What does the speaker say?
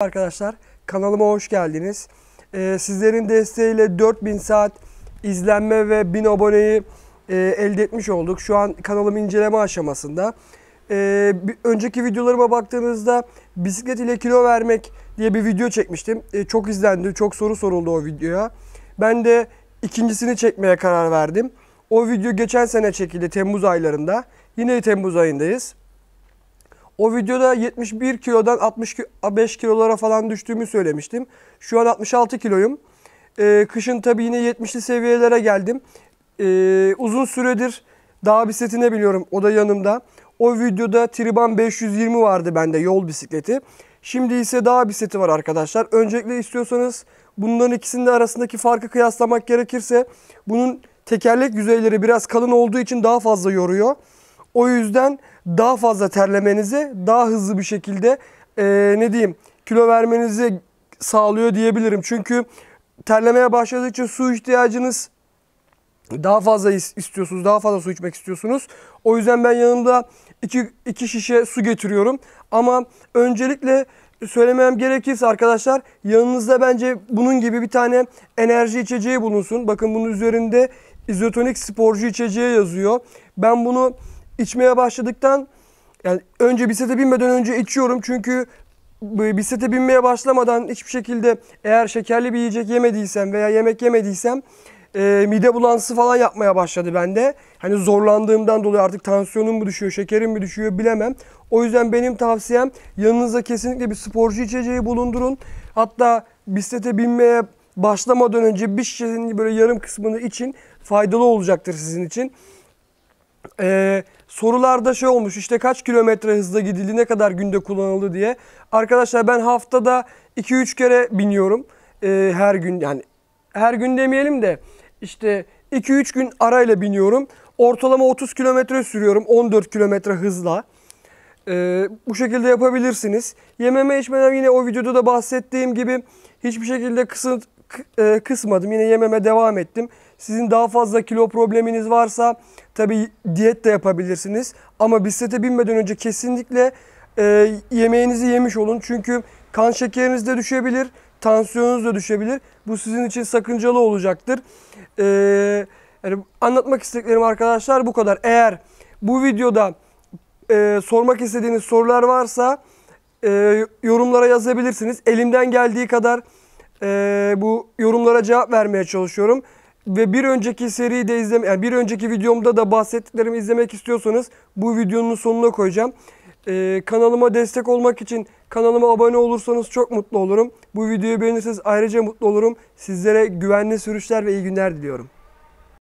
Arkadaşlar kanalıma hoş geldiniz. Ee, sizlerin desteğiyle 4000 saat izlenme ve 1000 aboneyi e, elde etmiş olduk. Şu an kanalım inceleme aşamasında. Ee, bir, önceki videolarıma baktığınızda bisiklet ile kilo vermek diye bir video çekmiştim. Ee, çok izlendi, çok soru soruldu o videoya. Ben de ikincisini çekmeye karar verdim. O video geçen sene çekildi Temmuz aylarında. Yine Temmuz ayındayız. O videoda 71 kilodan 65 kilolara falan düştüğümü söylemiştim. Şu an 66 kiloyum. Ee, kışın tabii yine 70'li seviyelere geldim. Ee, uzun süredir daha bisikletine biliyorum. O da yanımda. O videoda Triban 520 vardı bende yol bisikleti. Şimdi ise daha bisikleti var arkadaşlar. Öncelikle istiyorsanız bunların ikisinin arasındaki farkı kıyaslamak gerekirse bunun tekerlek yüzeyleri biraz kalın olduğu için daha fazla yoruyor. O yüzden daha fazla terlemenizi, daha hızlı bir şekilde e, ne diyeyim kilo vermenizi sağlıyor diyebilirim. Çünkü terlemeye başladıkça su ihtiyacınız daha fazla istiyorsunuz, daha fazla su içmek istiyorsunuz. O yüzden ben yanımda iki, iki şişe su getiriyorum. Ama öncelikle söylemem gerekirse arkadaşlar yanınızda bence bunun gibi bir tane enerji içeceği bulunsun. Bakın bunun üzerinde izotonik sporcu içeceği yazıyor. Ben bunu içmeye başladıktan yani önce bisiklete binmeden önce içiyorum çünkü bisiklete binmeye başlamadan hiçbir şekilde eğer şekerli bir yiyecek yemediysem veya yemek yemediysem e, mide bulansı falan yapmaya başladı bende. Hani zorlandığımdan dolayı artık tansiyonum mu düşüyor, şekerim mi düşüyor bilemem. O yüzden benim tavsiyem yanınıza kesinlikle bir sporcu içeceği bulundurun. Hatta bisiklete binmeye başlamadan önce bir şişenin böyle yarım kısmını için faydalı olacaktır sizin için. Ee, sorularda şey olmuş işte kaç kilometre hızla gidildi ne kadar günde kullanıldı diye. Arkadaşlar ben haftada 2-3 kere biniyorum. Ee, her gün yani her gün demeyelim de işte 2-3 gün arayla biniyorum. Ortalama 30 kilometre sürüyorum 14 kilometre hızla. Ee, bu şekilde yapabilirsiniz. Yememe içmeden yine o videoda da bahsettiğim gibi hiçbir şekilde kısıt e, kısmadım. Yine yememe devam ettim. Sizin daha fazla kilo probleminiz varsa tabi diyet de yapabilirsiniz. Ama bisiklete binmeden önce kesinlikle e, yemeğinizi yemiş olun. Çünkü kan şekeriniz de düşebilir, tansiyonunuz da düşebilir. Bu sizin için sakıncalı olacaktır. E, yani anlatmak istediklerim arkadaşlar bu kadar. Eğer bu videoda e, sormak istediğiniz sorular varsa e, yorumlara yazabilirsiniz. Elimden geldiği kadar e, bu yorumlara cevap vermeye çalışıyorum. Ve bir önceki seriyi de izleme, yani bir önceki videomda da bahsettiklerimi izlemek istiyorsanız bu videonun sonuna koyacağım. Ee, kanalıma destek olmak için kanalıma abone olursanız çok mutlu olurum. Bu videoyu beğenirseniz ayrıca mutlu olurum. Sizlere güvenli sürüşler ve iyi günler diliyorum.